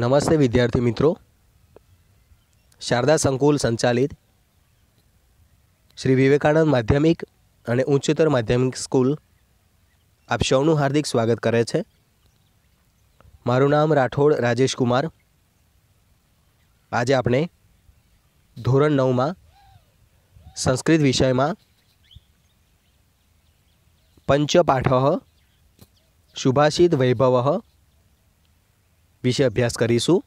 નમસ્તે વિદ્યાર્થી મિત્રો શારદા સંકુલ સંચાલિત શ્રી વિવેકાનંદ માધ્યમિક અને ઉચ્ચતર માધ્યમિક સ્કૂલ આપ સૌનું હાર્દિક સ્વાગત કરે છે મારું નામ રાઠોડ રાજેશ કુમાર આજે આપણે ધોરણ નવમાં સંસ્કૃત વિષયમાં પંચપાઠ સુભાષિત વૈભવ વિશે અભ્યાસ કરીશું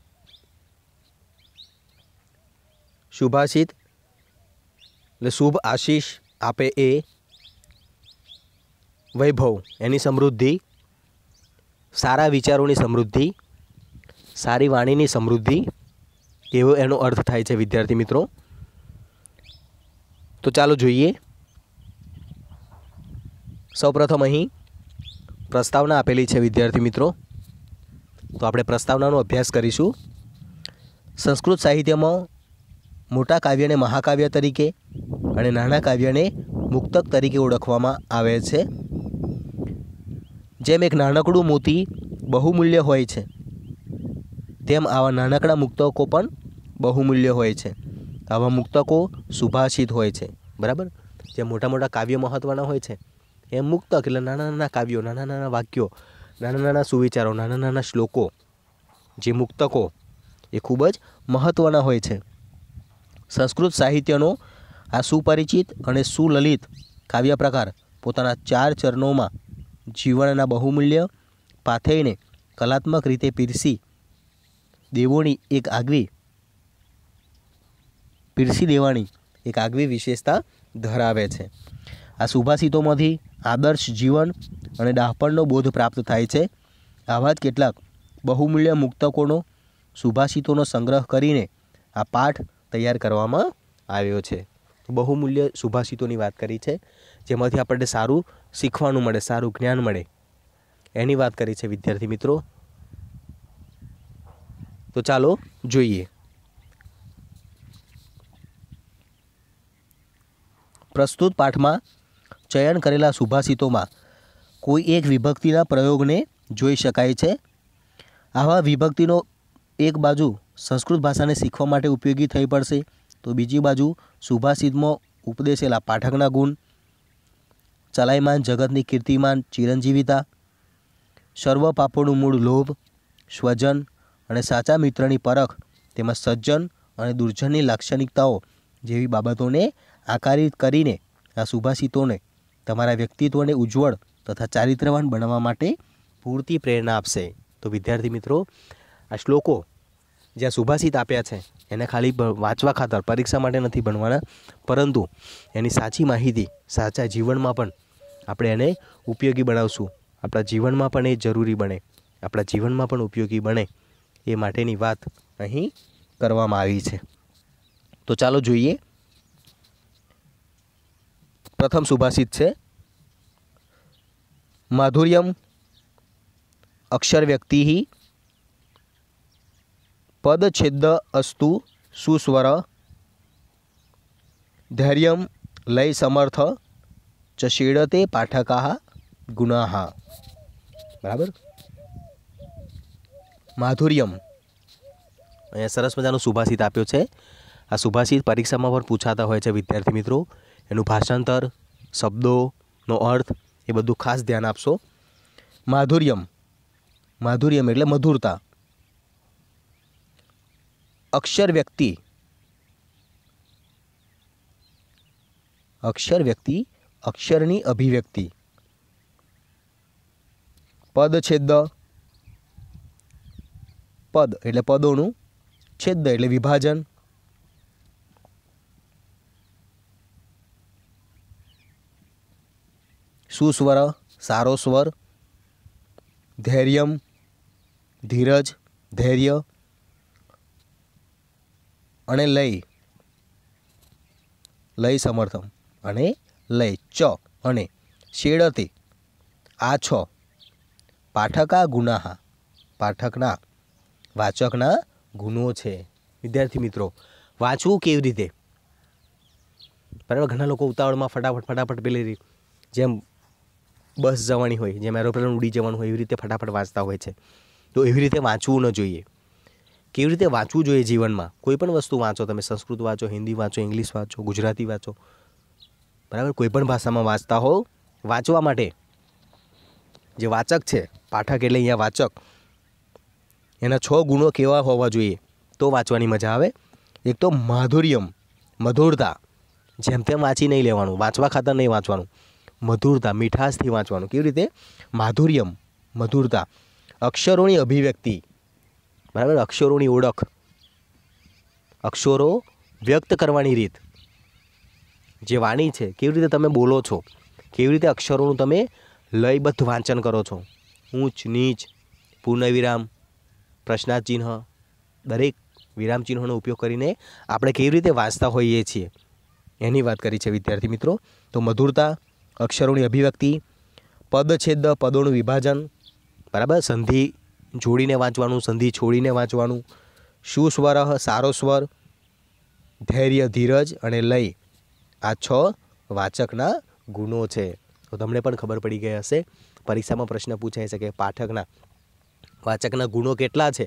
શુભાશિત એટલે શુભ આશીષ આપે એ વૈભવ એની સમૃદ્ધિ સારા વિચારોની સમૃદ્ધિ સારી વાણીની સમૃદ્ધિ એવો એનો અર્થ થાય છે વિદ્યાર્થી મિત્રો તો ચાલો જોઈએ સૌપ્રથમ અહીં પ્રસ્તાવના આપેલી છે વિદ્યાર્થી મિત્રો તો આપણે પ્રસ્તાવનાનો અભ્યાસ કરીશું સંસ્કૃત સાહિત્યમાં મોટા કાવ્યને મહાકાવ્ય તરીકે અને નાના કાવ્યને મુક્તક તરીકે ઓળખવામાં આવે છે જેમ એક નાનકડું મોતી બહુમૂલ્ય હોય છે તેમ આવા નાનકડા મુક્તકો પણ બહુમૂલ્ય હોય છે આવા મુક્તકો સુભાષિત હોય છે બરાબર જે મોટા મોટા કાવ્યો મહત્ત્વના હોય છે એમ મુક્તક એટલે નાના નાના કાવ્યો નાના નાના વાક્યો નાના નાના સુવિચારો નાના નાના શ્લોકો જે મુક્તકો એ ખૂબ જ મહત્ત્વના હોય છે સંસ્કૃત સાહિત્યનો આ સુપરિચિત અને સુલલિત કાવ્ય પ્રકાર પોતાના ચાર ચરણોમાં જીવનના બહુમૂલ્ય પાથેયને કલાત્મક રીતે પીરસી દેવોની એક આગવી પીરસી દેવાની એક આગવી વિશેષતા ધરાવે છે આ સુભાષિતોમાંથી આદર્શ જીવન અને ડાહપણનો બોધ પ્રાપ્ત થાય છે આવા જ કેટલાક બહુમૂલ્ય મુક્તકોનો સુભાષિતોનો સંગ્રહ કરીને આ પાઠ તૈયાર કરવામાં આવ્યો છે બહુમૂલ્ય સુભાષિતોની વાત કરી છે જેમાંથી આપણને સારું શીખવાનું મળે સારું જ્ઞાન મળે એની વાત કરી છે વિદ્યાર્થી મિત્રો તો ચાલો જોઈએ પ્રસ્તુત પાઠમાં ચયન કરેલા સુભાષિતોમાં કોઈ એક વિભક્તિના પ્રયોગને જોઈ શકાય છે આવા વિભક્તિનો એક બાજુ સંસ્કૃત ભાષાને શીખવા માટે ઉપયોગી થઈ પડશે તો બીજી બાજુ સુભાષિતમાં ઉપદેશેલા પાઠકના ગુણ ચલાયમાન જગતની કીર્તિમાન ચિરંજીવિતા સર્વ પાપોનું મૂળ લોભ સ્વજન અને સાચા મિત્રની પરખ તેમજ સજ્જન અને દુર્જનની લાક્ષણિકતાઓ જેવી બાબતોને આકારિત કરીને આ સુભાષિતોને તમારા વ્યક્તિત્વને ઉજ્જવળ તથા ચારિત્રવાન બનવા માટે પૂરતી પ્રેરણા આપશે તો વિદ્યાર્થી મિત્રો આ શ્લોકો જ્યાં સુભાષિત આપ્યા છે એને ખાલી વાંચવા ખાતર પરીક્ષા માટે નથી ભણવાના પરંતુ એની સાચી માહિતી સાચા જીવનમાં પણ આપણે એને ઉપયોગી બનાવશું આપણા જીવનમાં પણ એ જરૂરી બને આપણા જીવનમાં પણ ઉપયોગી બને એ માટેની વાત અહીં કરવામાં આવી છે તો ચાલો જોઈએ પ્રથમ સુભાષિત છે માધુર્યમ અક્ષર વ્યક્તિ પદછેદ અસ્તુ સુસ્વર ધૈર્યમ લય સમર્થ ચશીડતે પાઠકા ગુણા બરાબર માધુર્યમ અહીંયા સરસ મજાનો સુભાષિત આપ્યો છે આ સુભાષિત પરીક્ષામાં પણ પૂછાતા હોય છે વિદ્યાર્થી મિત્રો એનું ભાષાંતર શબ્દોનો અર્થ એ બધું ખાસ ધ્યાન આપશો માધુર્યમ માધુર્યમ એટલે મધુરતા અક્ષર વ્યક્તિ અક્ષર વ્યક્તિ અક્ષરની અભિવ્યક્તિ પદ છેદ પદ એટલે પદોનું છેદ એટલે વિભાજન સુસ્વર સારો સ્વર ધૈર્યમ ધીરજ ધૈર્ય અને લય લય સમર્થમ અને લય ચ અને શેડતે આ છ પાઠકા ગુનાહા પાઠકના વાચકના ગુનો છે વિદ્યાર્થી મિત્રો વાંચવું કેવી રીતે બરાબર ઘણા લોકો ઉતાવળમાં ફટાફટ ફટાફટ પેલી જેમ બસ જવાની હોય જેમ એરોપ્લેન ઉડી જવાનું હોય એવી રીતે ફટાફટ વાંચતા હોય છે તો એવી રીતે વાંચવું ન જોઈએ કેવી રીતે વાંચવું જોઈએ જીવનમાં કોઈ પણ વસ્તુ વાંચો તમે સંસ્કૃત વાંચો હિન્દી વાંચો ઇંગ્લિશ વાંચો ગુજરાતી વાંચો બરાબર કોઈ પણ ભાષામાં વાંચતા હો વાંચવા માટે જે વાચક છે પાઠક એટલે અહીંયા વાચક એના છ ગુણો કેવા હોવા જોઈએ તો વાંચવાની મજા આવે એક તો માધુર્યમ મધુરતા જેમ તેમ વાંચી નહીં લેવાનું વાંચવા ખાતર નહીં વાંચવાનું મધુરતા મીઠાશથી વાંચવાનું કેવી રીતે માધુર્યમ મધુરતા અક્ષરોની અભિવ્યક્તિ બરાબર અક્ષરોની ઓળખ અક્ષરો વ્યક્ત કરવાની રીત જે વાણી છે કેવી રીતે તમે બોલો છો કેવી રીતે અક્ષરોનું તમે લયબદ્ધ વાંચન કરો છો ઊંચ નીચ પૂર્ણવિરામ પ્રશ્નાચિહ્ન દરેક વિરામ ચિહ્નોનો ઉપયોગ કરીને આપણે કેવી રીતે વાંચતા હોઈએ છીએ એની વાત કરી છે વિદ્યાર્થી મિત્રો તો મધુરતા અક્ષરોની અભિવ્યક્તિ પદછેદ પદોનું વિભાજન બરાબર સંધિ જોડીને વાંચવાનું સંધિ છોડીને વાંચવાનું શું સુસ્વર સારો સ્વર ધૈર્ય ધીરજ અને લય આ છ વાચકના ગુણો છે તો તમને પણ ખબર પડી ગઈ હશે પરીક્ષામાં પ્રશ્ન પૂછાઈ શકે પાઠકના વાચકના ગુણો કેટલા છે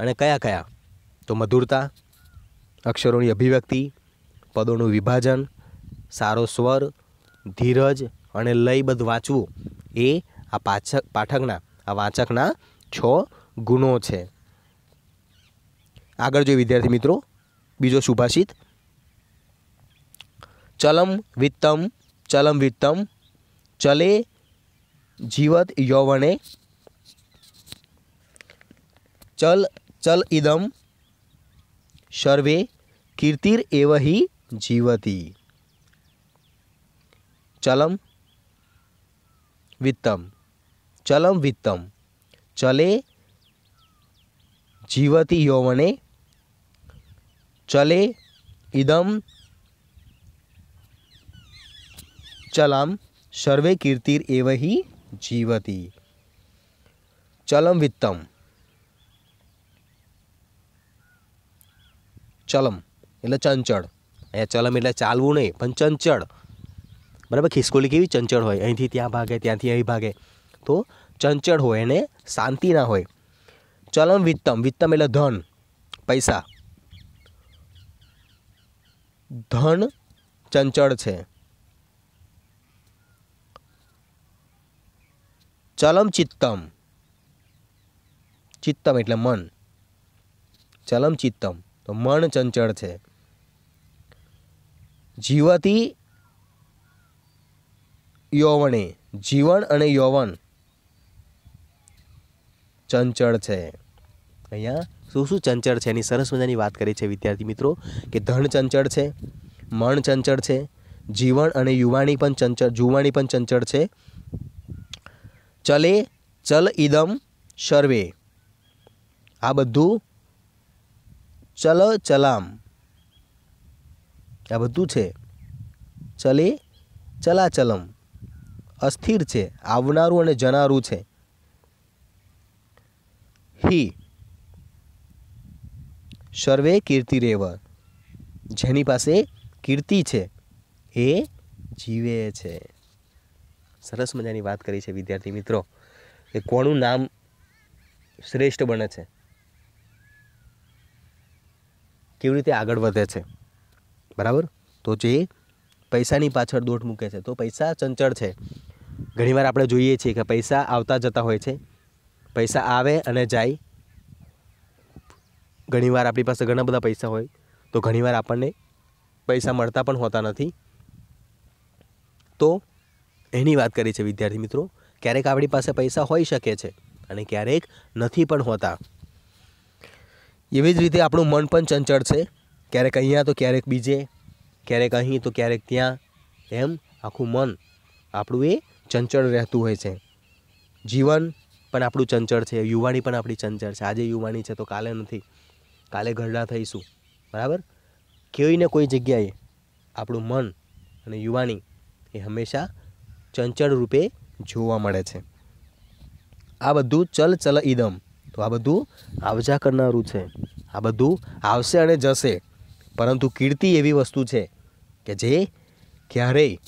અને કયા કયા તો મધુરતા અક્ષરોની અભિવ્યક્તિ પદોનું વિભાજન સારો સ્વર ધીરજ અને લયબદ્ધ વાંચવું એ આ પાછક પાઠકના આ વાંચકના છ ગુણો છે આગળ જોઈએ વિદ્યાર્થી મિત્રો બીજો સુભાષિત ચલમ વિત્તમ ચલમ વિત્તમ ચલે જીવત યૌવને ચલ ચલ ઇદમ સર્વે કીર્તિર એવહી જીવતી चलम वित्तम चलम वित्तम चले जीवति यौवने चले इदम चलम सर्वे कीर्तिर एव ही जीवति चलम वित्तम चलम એટલે ચંચળ चलम ચલમ એટલે नहीं નહીં બરાબર ખિસકોલી કેવી ચંચળ હોય અહીંથી ત્યાં ભાગે ત્યાંથી અહીં ભાગે તો ચંચળ હોય એને શાંતિ ના હોય ચલણ વિત્તમ વિત્તમ એટલે ધન પૈસા ધન ચંચળ છે ચલમ ચિત્તમ ચિત્તમ એટલે મન ચલમ ચિત્તમ તો મન ચંચળ છે જીવતી યૌવને જીવન અને યૌવન ચંચળ છે અહીંયા શું શું ચંચળ છે એની સરસ મજાની વાત કરી છે વિદ્યાર્થી મિત્રો કે ધન ચંચળ છે મન ચંચળ છે જીવન અને યુવાની પણ ચંચળ જુવાણી પણ ચંચળ છે ચલે ચલ ઇદમ સર્વે આ બધું ચલ ચલામ આ બધું છે ચલે ચલાચલમ અસ્થિર છે આવનારું અને જનારું છે હી સર્વે કીર્તિ રેવ જેની પાસે કીર્તિ છે એ જીવે છે સરસ મજાની વાત કરી છે વિદ્યાર્થી મિત્રો એ કોનું નામ શ્રેષ્ઠ બને છે કેવી રીતે આગળ વધે છે બરાબર તો જે પૈસાની પાછળ દોટ મૂકે છે તો પૈસા ચંચળ છે ઘણીવાર આપણે જોઈએ છીએ કે પૈસા આવતા જતા હોય છે પૈસા આવે અને જાય ઘણીવાર આપણી પાસે ઘણા બધા પૈસા હોય તો ઘણીવાર આપણને પૈસા મળતા પણ હોતા નથી તો એની વાત કરી છે વિદ્યાર્થી મિત્રો ક્યારેક આપણી પાસે પૈસા હોઈ શકે છે અને ક્યારેક નથી પણ હોતા એવી જ રીતે આપણું મન પણ ચંચળ છે ક્યારેક અહીંયા તો ક્યારેક બીજે ક્યારેક અહીં તો ક્યારેક ત્યાં એમ આખું મન આપણું એ ચંચળ રહેતું હોય છે જીવન પણ આપણું ચંચળ છે યુવાની પણ આપણી ચંચળ છે આજે યુવાની છે તો કાલે નથી કાલે ઘરડા થઈશું બરાબર કોઈને કોઈ જગ્યાએ આપણું મન અને યુવાની એ હંમેશા ચંચળ રૂપે જોવા મળે છે આ બધું ચલ ચલ ઈદમ તો આ બધું આવજા કરનારું છે આ બધું આવશે અને જશે પરંતુ કીર્તિ એવી વસ્તુ છે કે જે ક્યારેય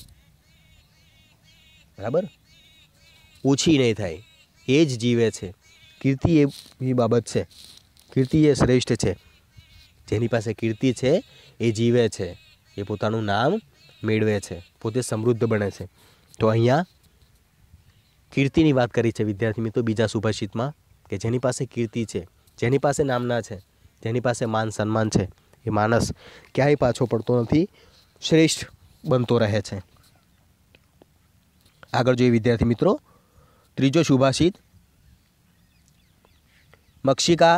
બરાબર ઓછી નહીં થાય એ જ જીવે છે કીર્તિ એ બાબત છે કીર્તિ એ શ્રેષ્ઠ છે જેની પાસે કીર્તિ છે એ જીવે છે એ પોતાનું નામ મેળવે છે પોતે સમૃદ્ધ બને છે તો અહીંયા કીર્તિની વાત કરી છે વિદ્યાર્થી મિત્રો બીજા સુભાષિતમાં કે જેની પાસે કીર્તિ છે જેની પાસે નામના છે જેની પાસે માન સન્માન છે એ માણસ ક્યાંય પાછો પડતો નથી શ્રેષ્ઠ બનતો રહે છે આગળ જોઈએ વિદ્યાર્થી મિત્રો ત્રીજો શુભાષિત મક્ષિકા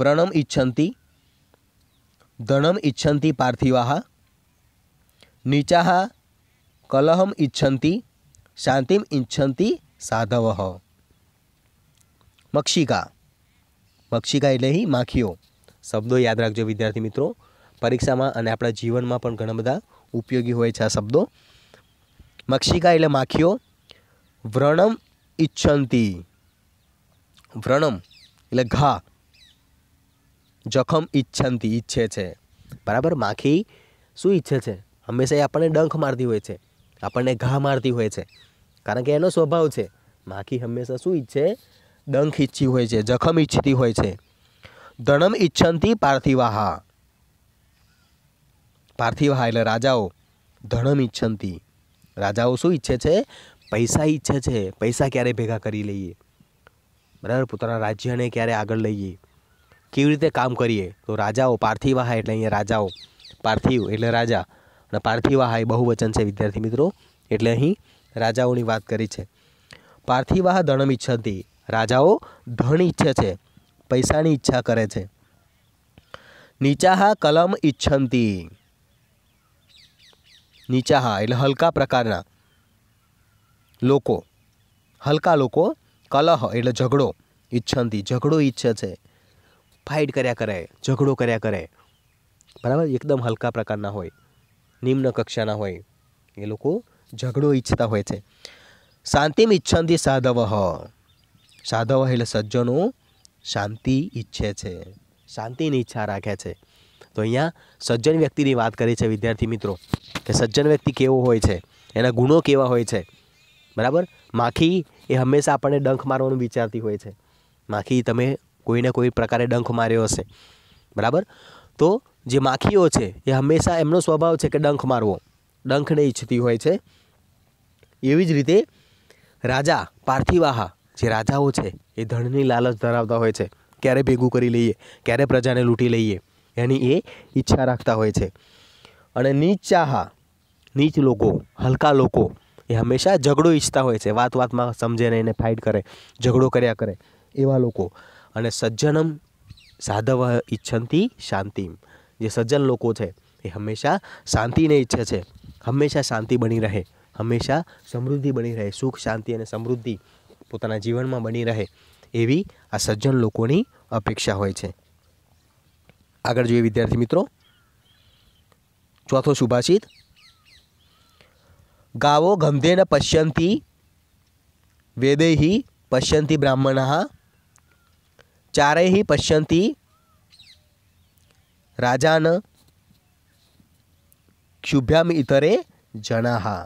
વ્રણમ ઇચ્છંતી ધનમ ઇચ્છંતી પાર્થિવાહ નીચાહ કલહમ ઇચ્છંતી શાંતિમ ઇચ્છંતી સાધવ મક્ષિકા મક્ષિકા એટલે અહીં માખીઓ શબ્દો યાદ રાખજો વિદ્યાર્થી મિત્રો પરીક્ષામાં અને આપણા જીવનમાં પણ ઘણા બધા ઉપયોગી હોય છે આ શબ્દો મક્ષિકા એટલે માખીઓ વ્રણમ ઈચ્છંતી વ્રણમ એટલે ઘા જખમ ઈચ્છંતી ઈચ્છે છે બરાબર માખી શું ઈચ્છે છે હંમેશા એ આપણને ડંખ મારતી હોય છે આપણને ઘા મારતી હોય છે કારણ કે એનો સ્વભાવ છે માખી હંમેશા શું ઈચ્છે ડંખ ઈચ્છી હોય છે જખમ ઈચ્છતી હોય છે ધણમ ઈચ્છંતી પાર્થિવાહા પાર્થિવા એટલે રાજાઓ ધણમ ઈચ્છંતી રાજાઓ શું ઈચ્છે છે પૈસા ઈચ્છે છે પૈસા ક્યારે ભેગા કરી લઈએ બરાબર પોતાના રાજ્યને ક્યારે આગળ લઈએ કેવી રીતે કામ કરીએ તો રાજાઓ પાર્થિવાહ એટલે અહીંયા રાજાઓ પાર્થિવ એટલે રાજા અને પાર્થિવાહ એ બહુવચન છે વિદ્યાર્થી મિત્રો એટલે અહીં રાજાઓની વાત કરી છે પાર્થિવાહ ધણમ ઈચ્છતી રાજાઓ ધણ ઈચ્છે છે પૈસાની ઈચ્છા કરે છે નીચાહા કલમ ઈચ્છંતી નીચા હા એટલે હલકા પ્રકારના લોકો હલકા લોકો કલહ એટલે ઝઘડો ઈચ્છનથી ઝઘડો ઈચ્છે છે ફાઇટ કર્યા કરે ઝઘડો કર્યા કરે બરાબર એકદમ હલકા પ્રકારના હોય નિમ્ન કક્ષાના હોય એ લોકો ઝઘડો ઈચ્છતા હોય છે શાંતિમ ઈચ્છનથી સાધવહ સાધવ એટલે સજ્જનો શાંતિ ઈચ્છે છે શાંતિની ઈચ્છા રાખે છે તો અહીંયા સજ્જન વ્યક્તિની વાત કરી છે વિદ્યાર્થી મિત્રો કે સજ્જન વ્યક્તિ કેવો હોય છે એના ગુણો કેવા હોય છે બરાબર માખી એ હંમેશા આપણને ડંખ મારવાનું વિચારતી હોય છે માખી તમે કોઈને કોઈ પ્રકારે ડંખ માર્યો હશે બરાબર તો જે માખીઓ છે એ હંમેશા એમનો સ્વભાવ છે કે ડંખ મારવો ડંખને ઈચ્છતી હોય છે એવી જ રીતે રાજા પાર્થિવાહા જે રાજાઓ છે એ ધનની લાલચ ધરાવતા હોય છે ક્યારે ભેગું કરી લઈએ ક્યારે પ્રજાને લૂંટી લઈએ એની એ ઈચ્છા રાખતા હોય છે અને નીચ ચાહા નીચ લોકો હલકા લોકો એ હંમેશા ઝઘડો ઈચ્છતા હોય છે વાત વાતમાં સમજે નહીં એને ફાઇટ કરે ઝઘડો કર્યા કરે એવા લોકો અને સજ્જનમ સાધવ ઈચ્છંતી શાંતિમ જે સજ્જન લોકો છે એ હંમેશા શાંતિને ઈચ્છે છે હંમેશા શાંતિ બની રહે હંમેશા સમૃદ્ધિ બની રહે સુખ શાંતિ અને સમૃદ્ધિ પોતાના જીવનમાં બની રહે એવી આ સજ્જન લોકોની અપેક્ષા હોય છે આગળ જોઈએ વિદ્યાર્થી મિત્રો ચોથો સુભાષિત ગાવો ગંધેન પશ્યંતી વેદૈ પશ્યંતી બ્રાહ્મણ ચારૈ પશ્યંતી રાજાન ક્ષુભ્યામ ઇતરે જણા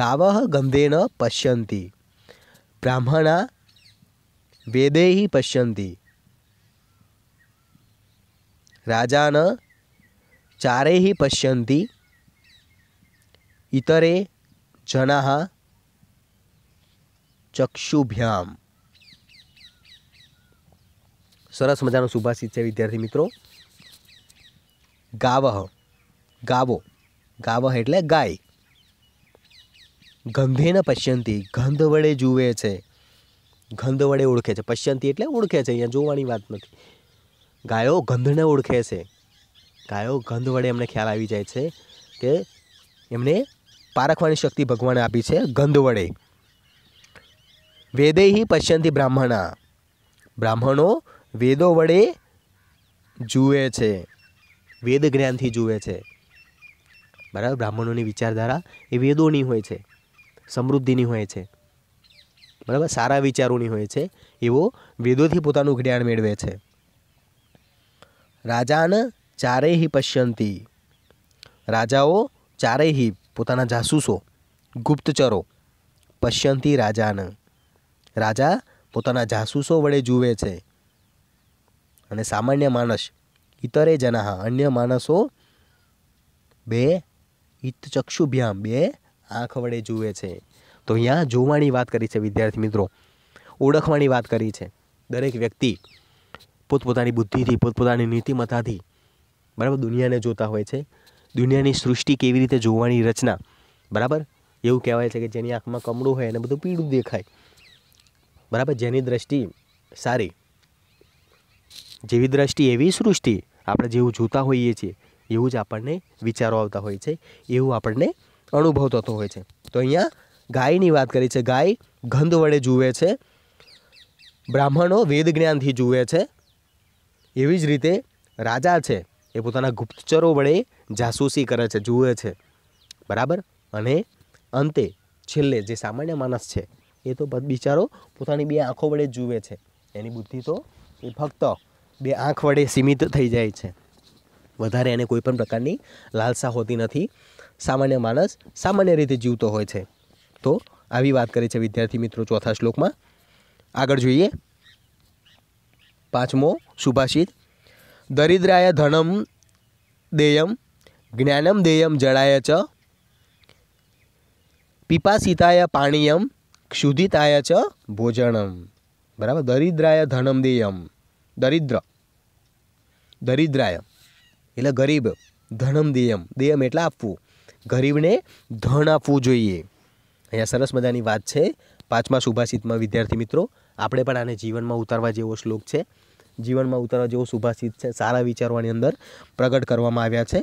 ગાવ ગંધેન પશ્યંતી બ્રાહ્મણા વેદૈ પશ્યંતી राजान चारैः પશ્યંતી इतरे जनाः ચક્ષુભ્યામ સરસ મજાનો સુભાષિત છે વિદ્યાર્થી મિત્રો ગાવહ ગાવો ગાવહ એટલે ગાય ગંધેન પશ્યંતી ગંધ વડે જુએ છે ગંધ વડે ઓળખે છે પશ્યંતી એટલે ઓળખે છે અહીંયા જોવાની વાત નથી ગાયો ગંધને ઓળખે છે ગાયો ગંધ વડે એમને ખ્યાલ આવી જાય છે કે એમને પારખવાની શક્તિ ભગવાને આપી છે ગંધ વડે વેદેહી પશ્યંતી બ્રાહ્મણા બ્રાહ્મણો વેદો વડે જુએ છે વેદ જ્ઞાનથી જુએ છે બરાબર બ્રાહ્મણોની વિચારધારા એ વેદોની હોય છે સમૃદ્ધિની હોય છે બરાબર સારા વિચારોની હોય છે એવો વેદોથી પોતાનું જ્ઞાન મેળવે છે રાજાન ચારેહી પશ્યંતી રાજાઓ ચારેહી પોતાના જાસૂસો ગુપ્તચરો પશ્યંતી રાજાન રાજા પોતાના જાસૂસો વડે જુએ છે અને સામાન્ય માણસ ઇતરે જનાહ અન્ય માણસો બે ઇતચક્ષુભ્યામ બે આંખ વડે જુએ છે તો અહીંયા જોવાની વાત કરી છે વિદ્યાર્થી મિત્રો ઓળખવાની વાત કરી છે દરેક વ્યક્તિ પોતપોતાની બુદ્ધિથી પોતપોતાની નીતિમત્તાથી બરાબર દુનિયાને જોતા હોય છે દુનિયાની સૃષ્ટિ કેવી રીતે જોવાની રચના બરાબર એવું કહેવાય છે કે જેની આંખમાં કમળું હોય એને બધું પીળું દેખાય બરાબર જેની દ્રષ્ટિ સારી જેવી દ્રષ્ટિ એવી સૃષ્ટિ આપણે જેવું જોતા હોઈએ છીએ એવું જ આપણને વિચારો આવતા હોય છે એવું આપણને અનુભવ થતો હોય છે તો અહીંયા ગાયની વાત કરી છે ગાય ગંધ વડે જુએ છે બ્રાહ્મણો વેદ જ્ઞાનથી જુએ છે એવી જ રીતે રાજા છે એ પોતાના ગુપ્તચરો વડે જાસૂસી કરે છે જુએ છે બરાબર અને અંતે છેલ્લે જે સામાન્ય માણસ છે એ તો બિચારો પોતાની બે આંખો વડે જુએ છે એની બુદ્ધિ તો એ ફક્ત બે આંખ વડે સીમિત થઈ જાય છે વધારે એને કોઈ પણ પ્રકારની લાલસા હોતી નથી સામાન્ય માણસ સામાન્ય રીતે જીવતો હોય છે તો આવી વાત કરી છે વિદ્યાર્થી મિત્રો ચોથા શ્લોકમાં આગળ જોઈએ પાંચમો સુભાષિત દરિદ્રાય ધનમ દેયમ જ્ઞાનમ દેયમ જળાય ચ પીપાસિતાય પાણીયમ ક્ષુધિતાય ચ ભોજનમ બરાબર દરિદ્રાય ધનમ દેયમ દરિદ્ર દરિદ્રાય એટલે ગરીબ ધનમ દેયમ દેયમ એટલે આપવું ગરીબને ધન આપવું જોઈએ અહીંયા સરસ મજાની વાત છે પાંચમા સુભાષિતમાં વિદ્યાર્થી મિત્રો આપણે પણ આને જીવનમાં ઉતારવા જેવો શ્લોક છે જીવનમાં ઉતારવા જેવો સુભાષિત છે સારા વિચારોની અંદર પ્રગટ કરવામાં આવ્યા છે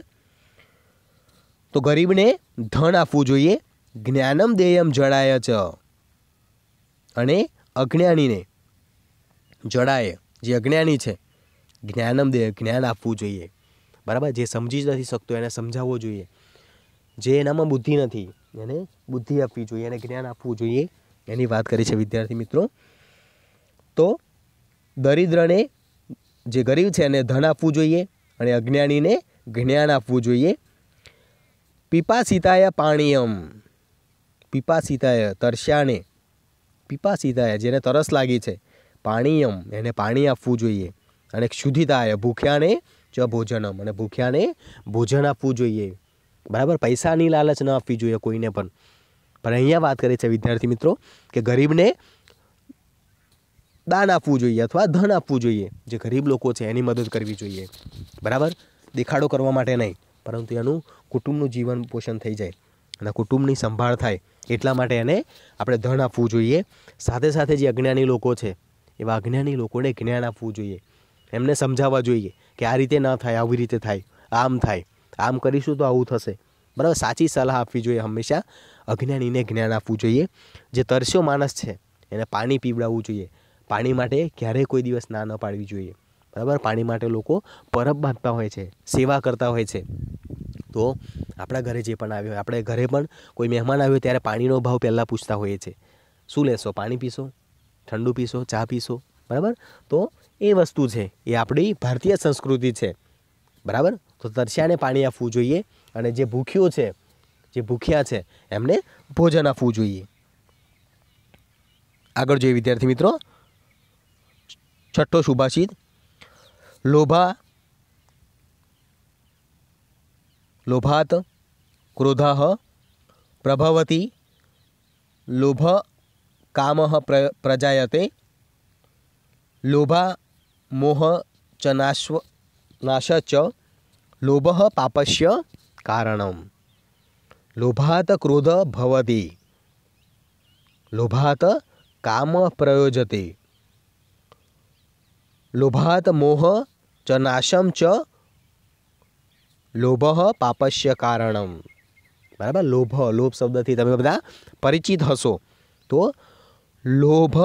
તો ગરીબને ધન આપવું જોઈએ જ્ઞાનમ દેયમ જડાય ચ અને અજ્ઞાનીને જડાય જે અજ્ઞાની છે જ્ઞાનમ દે જ્ઞાન આપવું જોઈએ બરાબર જે સમજી જ નથી શકતો એને સમજાવવો જોઈએ જે એનામાં બુદ્ધિ નથી એને બુદ્ધિ આપવી જોઈએ એને જ્ઞાન આપવું જોઈએ એની વાત કરી છે વિદ્યાર્થી મિત્રો તો દરિદ્રને જે ગરીબ છે એને ધન આપવું જોઈએ અને અજ્ઞાનીને જ્ઞાન આપવું જોઈએ પીપા સીતાય પાણીયમ પીપા પીપાસિતાય તરસ્યાને પીપાસિતાય જેને તરસ લાગી છે પાણીયમ એને પાણી આપવું જોઈએ અને ક્ષુધિતાય ભૂખ્યાને ચ ભોજનમ અને ભૂખ્યાને ભોજન આપવું જોઈએ બરાબર પૈસાની લાલચ ન આપવી જોઈએ કોઈને પણ પણ અહીંયા વાત કરી છે વિદ્યાર્થી મિત્રો કે ગરીબને દાન આપવું જોઈએ અથવા ધન આપવું જોઈએ જે ગરીબ લોકો છે એની મદદ કરવી જોઈએ બરાબર દેખાડો કરવા માટે નહીં પરંતુ એનું કુટુંબનું જીવન પોષણ થઈ જાય અને કુટુંબની સંભાળ થાય એટલા માટે એને આપણે ધન આપવું જોઈએ સાથે સાથે જે અજ્ઞાની લોકો છે એવા અજ્ઞાની લોકોને જ્ઞાન આપવું જોઈએ એમને સમજાવવા જોઈએ કે આ રીતે ન થાય આવી રીતે થાય આમ થાય આમ કરીશું તો આવું થશે બરાબર સાચી સલાહ આપવી જોઈએ હંમેશા અજ્ઞાનીને જ્ઞાન આપવું જોઈએ જે તરસ્યો માણસ છે એને પાણી પીવડાવવું જોઈએ પાણી માટે ક્યારેય કોઈ દિવસ ના ન પાડવી જોઈએ બરાબર પાણી માટે લોકો પરબ બાંધતા હોય છે સેવા કરતા હોય છે તો આપણા ઘરે જે પણ આવ્યો હોય આપણે ઘરે પણ કોઈ મહેમાન આવ્યો ત્યારે પાણીનો ભાવ પહેલાં પૂછતા હોઈએ છીએ શું લેશો પાણી પીશો ઠંડુ પીશો ચા પીશો બરાબર તો એ વસ્તુ છે એ આપણી ભારતીય સંસ્કૃતિ છે બરાબર તો તરસ્યાને પાણી આપવું જોઈએ અને જે ભૂખ્યો છે જે ભૂખ્યા છે એમને ભોજન આપવું જોઈએ આગળ જોઈએ વિદ્યાર્થી મિત્રો छठो सुभाषित लोभा लोभात क्रोधा प्रभवती लोभ काम प्र प्रजायते लोभा मोह च नाश्व नाश च लोभ पापस्य कारण लोभात क्रोध भवती लोभात काम प्रयोजते લોભાત મોહ ચ નાશમ ચ લોભ પાપસ્ય કારણમ બરાબર લોભ લોભ શબ્દથી તમે બધા પરિચિત હશો તો લોભ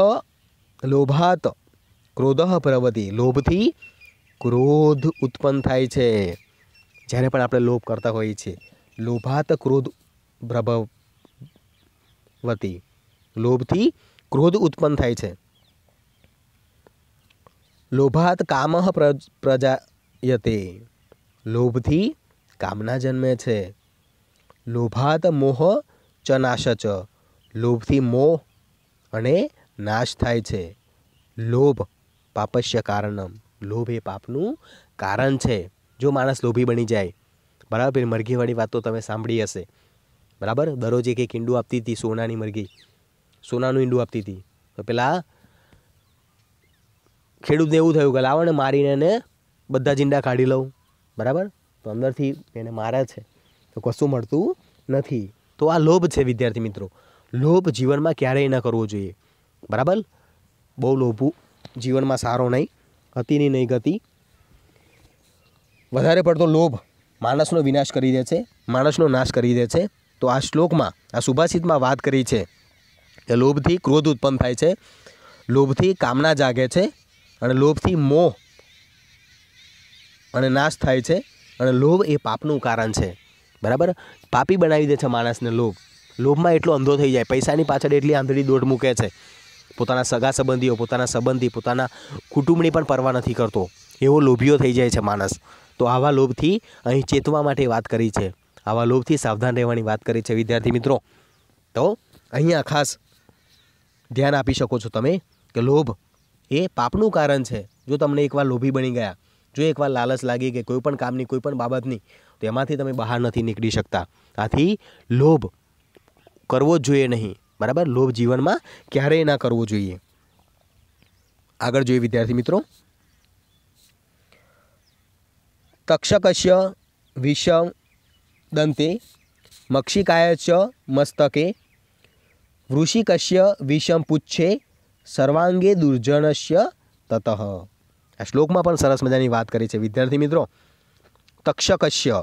લોભાત ક્રોધ પ્રવૃત્તિ લોભથી ક્રોધ ઉત્પન્ન થાય છે જ્યારે પણ આપણે લોભ કરતા હોઈએ છીએ લોભાત ક્રોધ પ્રભવતી લોભથી ક્રોધ ઉત્પન્ન થાય છે લોભાત કામઃ પ્રજાયતે લોભથી કામના જન્મે છે લોભાત મોહ ચ નાશચ લોભથી મોહ અને નાશ થાય છે લોભ પાપસ્ય કારણમ લોભ એ પાપનું કારણ છે જો માણસ લોભી બની જાય બરાબર મરઘીવાળી વાત તો તમે સાંભળી હશે બરાબર દરરોજ એક એક ઈંડું આપતી હતી સોનાની મરઘી સોનાનું ઈંડું આપતી હતી તો પેલા ખેડૂતને એવું થયું કે લાવો ને મારીને એને બધા જીંડા કાઢી લઉં બરાબર તો અંદરથી એને મારે છે તો કશું મળતું નથી તો આ લોભ છે વિદ્યાર્થી મિત્રો લોભ જીવનમાં ક્યારેય ન કરવો જોઈએ બરાબર બહુ લોભું જીવનમાં સારો નહીં ગતિની નહીં ગતિ વધારે પડતો લોભ માણસનો વિનાશ કરી દે છે માણસનો નાશ કરી દે છે તો આ શ્લોકમાં આ સુભાષિતમાં વાત કરી છે કે લોભથી ક્રોધ ઉત્પન્ન થાય છે લોભથી કામના જાગે છે અને લોભથી મોહ અને નાશ થાય છે અને લોભ એ પાપનું કારણ છે બરાબર પાપી બનાવી દે છે માણસને લોભ લોભમાં એટલો અંધો થઈ જાય પૈસાની પાછળ એટલી આંધળી દોટ મૂકે છે પોતાના સગા સંબંધીઓ પોતાના સંબંધી પોતાના કુટુંબની પણ પરવા નથી કરતો એવો લોભીઓ થઈ જાય છે માણસ તો આવા લોભથી અહીં ચેતવા માટે વાત કરી છે આવા લોભથી સાવધાન રહેવાની વાત કરી છે વિદ્યાર્થી મિત્રો તો અહીંયા ખાસ ધ્યાન આપી શકો છો તમે કે લોભ એ પાપનું કારણ છે જો તમને એકવાર લોભી બની ગયા જો એકવાર લાલચ લાગી કે કોઈપણ કામની કોઈપણ બાબતની તો એમાંથી તમે બહાર નથી નીકળી શકતા આથી લોભ કરવો જ જોઈએ નહીં બરાબર લોભ જીવનમાં ક્યારેય ના કરવો જોઈએ આગળ જોઈએ વિદ્યાર્થી મિત્રો તક્ષકશ્ય વિષમ દંતે મક્ષિકાયચ મસ્તકે વૃષિકશ્ય વિષમ પુચ્છે સર્વાંગે દુર્જનશ્ય તતઃ આ શ્લોકમાં પણ સરસ મજાની વાત કરી છે વિદ્યાર્થી મિત્રો તક્ષકશ્ય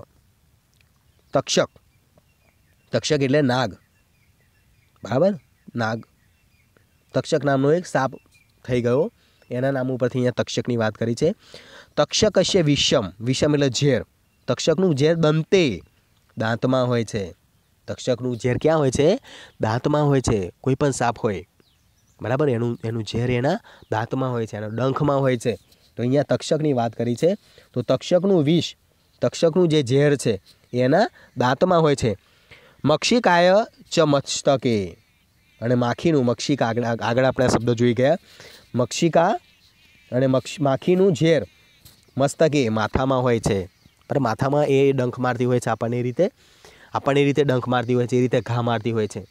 તક્ષક તક્ષક એટલે નાગ બરાબર નાગ તક્ષક નામનો એક સાપ થઈ ગયો એના નામ ઉપરથી અહીંયા તક્ષકની વાત કરી છે તક્ષકશ્ય વિષમ વિષમ એટલે ઝેર તક્ષકનું ઝેર દંતે દાંતમાં હોય છે તક્ષકનું ઝેર ક્યાં હોય છે દાંતમાં હોય છે કોઈ પણ સાપ હોય બરાબર એનું એનું ઝેર એના દાંતમાં હોય છે એના ડંખમાં હોય છે તો અહીંયા તક્ષકની વાત કરી છે તો તક્ષકનું વિષ તક્ષકનું જે ઝેર છે એના દાંતમાં હોય છે મક્ષિકાય ચ મસ્તકે અને માખીનું મક્ષિકા આગળ આગળ આપણે શબ્દો જોઈ ગયા મક્ષિકા અને માખીનું ઝેર મસ્તકે માથામાં હોય છે પણ માથામાં એ ડંખ મારતી હોય છે આપણને એ રીતે આપણને એ રીતે ડંખ મારતી હોય છે એ રીતે ઘા મારતી હોય છે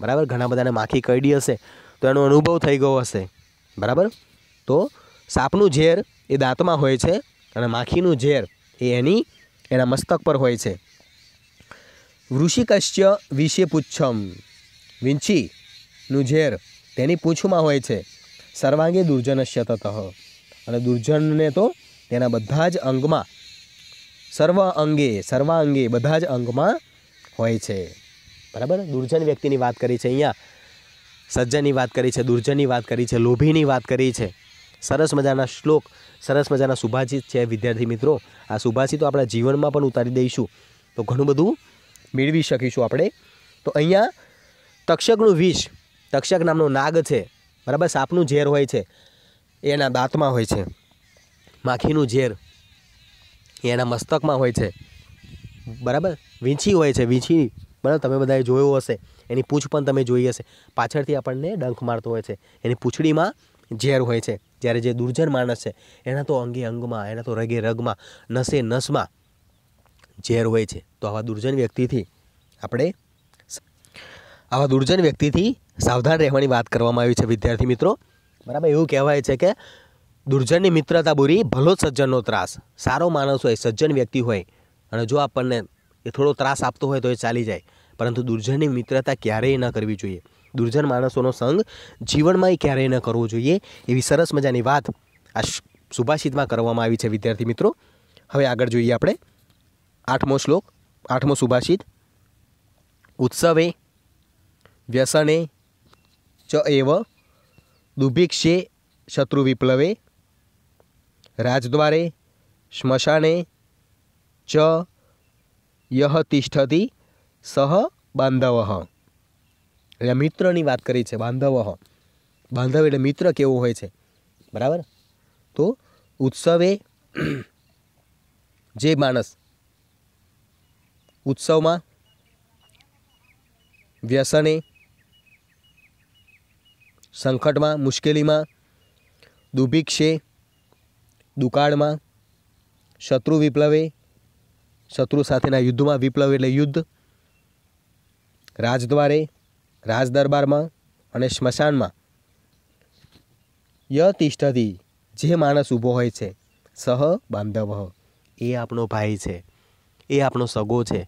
બરાબર ઘણા બધાને માખી કરડી હશે તો એનો અનુભવ થઈ ગયો હશે બરાબર તો સાપનું ઝેર એ દાંતમાં હોય છે અને માખીનું ઝેર એ એની એના મસ્તક પર હોય છે વૃષિકશ્ય વિશે પૂચ્છમ વિંચીનું ઝેર તેની પૂંછમાં હોય છે સર્વાંગે દુર્જનશ્ય તતઃ અને દુર્જનને તો તેના બધા જ અંગમાં સર્વ અંગે સર્વાંગે બધા જ અંગમાં હોય છે બરાબર દુર્જન વ્યક્તિની વાત કરી છે અહીંયા સજ્જનની વાત કરી છે દુર્જનની વાત કરી છે લોભીની વાત કરી છે સરસ મજાના શ્લોક સરસ મજાના સુભાષિત છે વિદ્યાર્થી મિત્રો આ સુભાષિતો આપણા જીવનમાં પણ ઉતારી દઈશું તો ઘણું બધું મેળવી શકીશું આપણે તો અહીંયા તક્ષકનું વિષ તક્ષક નામનો નાગ છે બરાબર સાપનું ઝેર હોય છે એના દાંતમાં હોય છે માખીનું ઝેર એના મસ્તકમાં હોય છે બરાબર વીંછી હોય છે વીંછી બરાબર તમે બધાએ જોયું હશે એની પૂંછ પણ તમે જોઈ હશે પાછળથી આપણને ડંખ મારતો હોય છે એની પૂંછડીમાં ઝેર હોય છે જ્યારે જે દુર્જન માણસ છે એના તો અંગે અંગમાં એના તો રગે રગમાં નસે નસમાં ઝેર હોય છે તો આવા દુર્જન વ્યક્તિથી આપણે આવા દુર્જન વ્યક્તિથી સાવધાન રહેવાની વાત કરવામાં આવી છે વિદ્યાર્થી મિત્રો બરાબર એવું કહેવાય છે કે દુર્જનની મિત્રતા બુરી ભલો સજ્જનનો ત્રાસ સારો માણસ હોય સજ્જન વ્યક્તિ હોય અને જો આપણને એ થોડો ત્રાસ આપતો હોય તો એ ચાલી જાય પરંતુ દુર્જનની મિત્રતા ક્યારેય ન કરવી જોઈએ દુર્જન માણસોનો સંગ જીવનમાં ક્યારેય ન કરવો જોઈએ એવી સરસ મજાની વાત આ સુભાષિતમાં કરવામાં આવી છે વિદ્યાર્થી મિત્રો હવે આગળ જોઈએ આપણે આઠમો શ્લોક આઠમો સુભાષિત ઉત્સવે વ્યસને ચ એવ દુભિક્ષે શત્રુ વિપ્લવે રાજદ્વારે શ્મશાને ચ યહ તિષ્ઠતી સહ બાંધવહ એટલે મિત્રની વાત કરી છે બાંધવહ બાંધવ એટલે મિત્ર કેવો હોય છે બરાબર તો ઉત્સવે જે માણસ ઉત્સવમાં વ્યસને સંકટમાં મુશ્કેલીમાં દુભિક્ષે દુકાળમાં શત્રુ વિપ્લવે શત્રુ સાથેના યુદ્ધમાં વિપ્લવ એટલે યુદ્ધ રાજદ્વારે રાજદરબારમાં અને સ્મશાનમાં યતિષ્ઠતી જે માણસ ઊભો હોય છે સહ બાંધવ એ આપણો ભાઈ છે એ આપણો સગો છે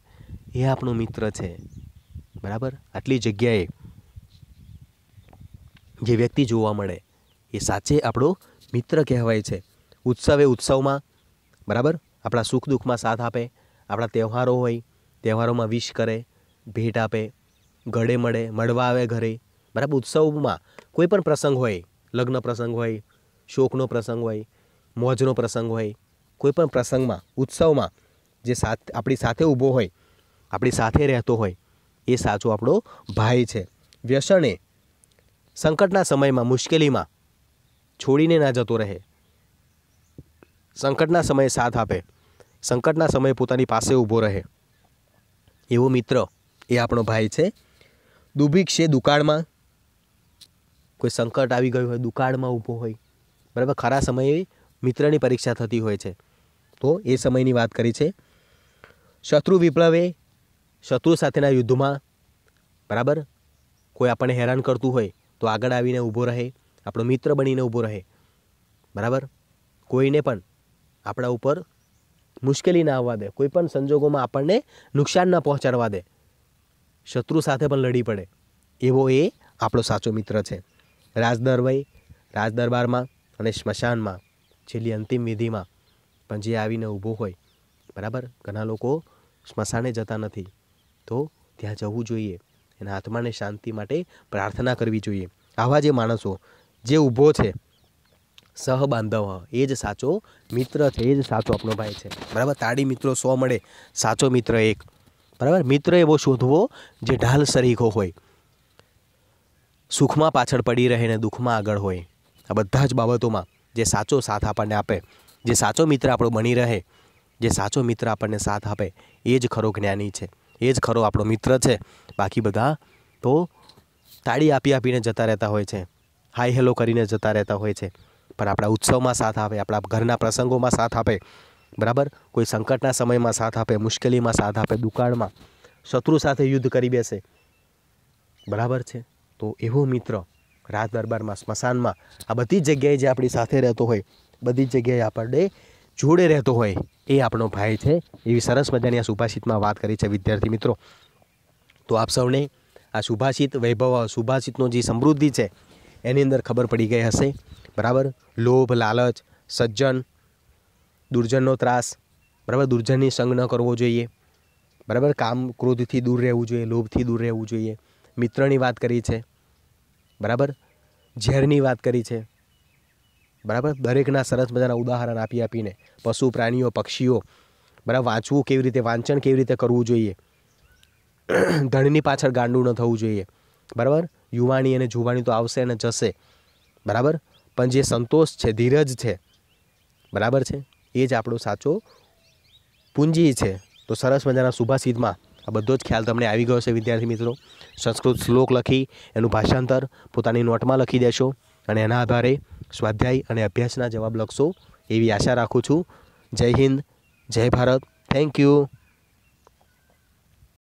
એ આપણો મિત્ર છે બરાબર આટલી જગ્યાએ જે વ્યક્તિ જોવા મળે એ સાચે આપણો મિત્ર કહેવાય છે ઉત્સવે ઉત્સવમાં બરાબર આપણા સુખ દુઃખમાં સાથ આપે આપણા તહેવારો હોય તહેવારોમાં વિશ કરે ભેટ આપે ગળે મળે મળવા આવે ઘરે બરાબર ઉત્સવમાં કોઈ પણ પ્રસંગ હોય લગ્ન પ્રસંગ હોય શોકનો પ્રસંગ હોય મોજનો પ્રસંગ હોય કોઈ પણ પ્રસંગમાં ઉત્સવમાં જે સાથ આપણી સાથે ઊભો હોય આપણી સાથે રહેતો હોય એ સાચો આપણો ભાઈ છે વ્યસને સંકટના સમયમાં મુશ્કેલીમાં છોડીને ના જતો રહે સંકટના સમયે સાથ આપે સંકટના સમયે પોતાની પાસે ઊભો રહે એવો મિત્ર એ આપણો ભાઈ છે દુભીક છે દુકાળમાં કોઈ સંકટ આવી ગયું હોય દુકાળમાં ઊભો હોય બરાબર ખરા સમયે મિત્રની પરીક્ષા થતી હોય છે તો એ સમયની વાત કરી છે શત્રુ વિપ્લવે શત્રુ સાથેના યુદ્ધમાં બરાબર કોઈ આપણને હેરાન કરતું હોય તો આગળ આવીને ઊભો રહે આપણો મિત્ર બનીને ઊભો રહે બરાબર કોઈને પણ આપણા ઉપર મુશ્કેલી ના આવવા દે કોઈ પણ સંજોગોમાં આપણને નુકસાન ન પહોંચાડવા દે શત્રુ સાથે પણ લડી પડે એવો એ આપણો સાચો મિત્ર છે રાજદરવાઈ રાજદરબારમાં અને સ્મશાનમાં છેલ્લી અંતિમ વિધિમાં પણ જે આવીને ઊભો હોય બરાબર ઘણા લોકો સ્મશાને જતા નથી તો ત્યાં જવું જોઈએ એના આત્માને શાંતિ માટે પ્રાર્થના કરવી જોઈએ આવા જે માણસો જે ઊભો છે સહબાંધવ એ જ સાચો મિત્ર છે એ જ સાચો આપણો ભાઈ છે બરાબર તાળી મિત્રો સો મળે સાચો મિત્ર એક બરાબર મિત્ર એવો શોધવો જે ઢાલ સરીખો હોય સુખમાં પાછળ પડી રહે ને દુઃખમાં આગળ હોય આ બધા જ બાબતોમાં જે સાચો સાથ આપણને આપે જે સાચો મિત્ર આપણો બની રહે જે સાચો મિત્ર આપણને સાથ આપે એ જ ખરો જ્ઞાની છે એ જ ખરો આપણો મિત્ર છે બાકી બધા તો તાળી આપી આપીને જતા રહેતા હોય છે હાય હેલો કરીને જતા રહેતા હોય છે પણ આપણા ઉત્સવમાં સાથ આપે આપણા ઘરના પ્રસંગોમાં સાથ આપે બરાબર કોઈ સંકટના સમયમાં સાથ આપે મુશ્કેલીમાં સાથ આપે દુકાળમાં શત્રુ સાથે યુદ્ધ કરી બેસે બરાબર છે તો એવો મિત્ર રાજ દરબારમાં સ્મશાનમાં આ બધી જગ્યાએ જે આપણી સાથે રહેતો હોય બધી જગ્યાએ આપણને જોડે રહેતો હોય એ આપણો ભાઈ છે એવી સરસ મજાની આ સુભાષિતમાં વાત કરી છે વિદ્યાર્થી મિત્રો તો આપ સૌને આ સુભાષિત વૈભવ સુભાષિતનો જે સમૃદ્ધિ છે એની અંદર ખબર પડી ગઈ હશે બરાબર લોભ લાલચ સજ્જન દુર્જનનો ત્રાસ બરાબર દુર્જનની સંગ ન કરવો જોઈએ બરાબર કામ ક્રોધથી દૂર રહેવું જોઈએ લોભથી દૂર રહેવું જોઈએ મિત્રની વાત કરી છે બરાબર ઝેરની વાત કરી છે બરાબર દરેકના સરસ મજાના ઉદાહરણ આપી આપીને પશુ પ્રાણીઓ પક્ષીઓ બરાબર વાંચવું કેવી રીતે વાંચન કેવી રીતે કરવું જોઈએ ધણની પાછળ ગાંડું ન થવું જોઈએ બરાબર યુવાની અને જુવાણી તો આવશે અને જશે બરાબર પણ જે સંતોષ છે ધીરજ છે બરાબર છે એ જ આપણો સાચો પૂંજી છે તો સરસ મજાના સુભાષિતમાં આ બધો જ ખ્યાલ તમને આવી ગયો છે વિદ્યાર્થી મિત્રો સંસ્કૃત શ્લોક લખી એનું ભાષાંતર પોતાની નોટમાં લખી દેશો અને એના આધારે સ્વાધ્યાય અને અભ્યાસના જવાબ લખશો એવી આશા રાખું છું જય હિન્દ જય ભારત થેન્ક યુ